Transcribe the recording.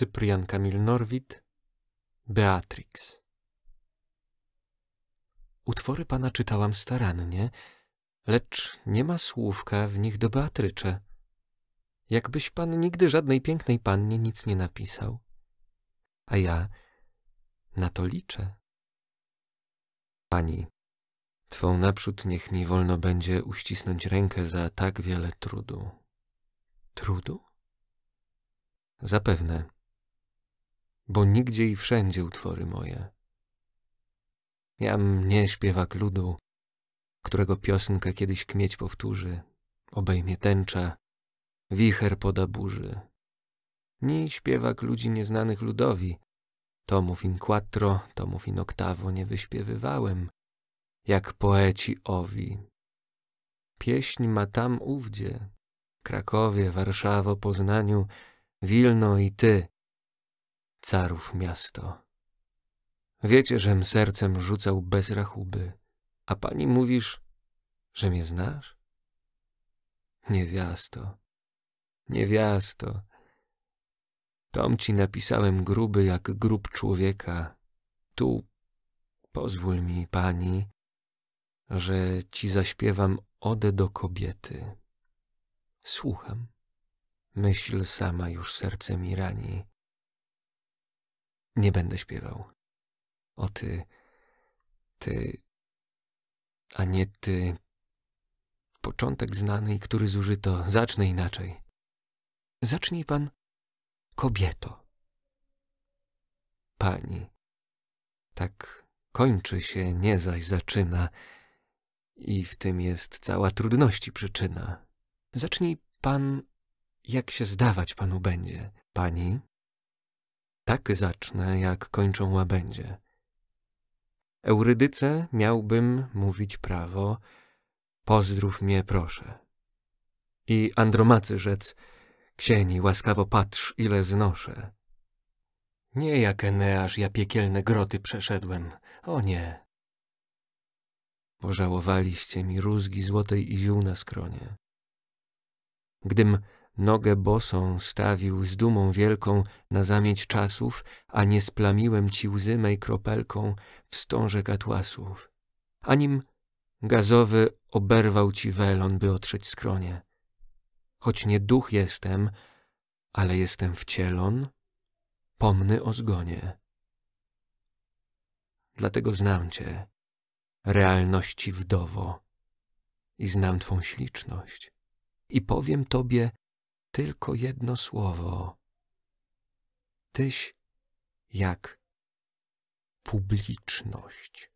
Cyprian Kamil Norwid, Beatrix. Utwory pana czytałam starannie, lecz nie ma słówka w nich do Beatrycze. Jakbyś pan nigdy żadnej pięknej pannie nic nie napisał. A ja na to liczę. Pani, twą naprzód niech mi wolno będzie uścisnąć rękę za tak wiele trudu. Trudu? Zapewne bo nigdzie i wszędzie utwory moje. Jam nie śpiewak ludu, którego piosenka kiedyś kmieć powtórzy, obejmie tęcza, wicher poda burzy. Ni śpiewak ludzi nieznanych ludowi, tomów in quattro, tomów in octavo nie wyśpiewywałem, jak poeci owi. Pieśń ma tam ówdzie, Krakowie, Warszawo, Poznaniu, Wilno i ty, carów miasto. Wiecie, żem sercem rzucał bez rachuby, a pani mówisz, że mnie znasz? Niewiasto, niewiasto, tom ci napisałem gruby jak grób człowieka. Tu pozwól mi, pani, że ci zaśpiewam ode do kobiety. Słucham. Myśl sama już serce mi rani. Nie będę śpiewał. O ty, ty, a nie ty. Początek znany, który zużyto, zacznę inaczej. Zacznij pan, kobieto. Pani. Tak kończy się, nie zaś zaczyna. I w tym jest cała trudności przyczyna. Zacznij pan, jak się zdawać panu będzie. Pani, tak zacznę, jak kończą łabędzie. Eurydyce miałbym mówić prawo, pozdrów mnie proszę. I Andromacy rzec, ksieni, łaskawo patrz, ile znoszę. Nie jak Eneasz ja piekielne groty przeszedłem, o nie. Pożałowaliście mi rózgi złotej i ziół na skronie. Gdym Nogę bosą stawił z dumą wielką na zamieć czasów, a nie splamiłem ci łzy mej kropelką wstążek atłasów. A gazowy oberwał ci welon, by otrzeć skronie. Choć nie duch jestem, ale jestem wcielon, pomny o zgonie. Dlatego znam cię, realności wdowo, i znam twą śliczność, i powiem tobie, tylko jedno słowo. Tyś jak publiczność.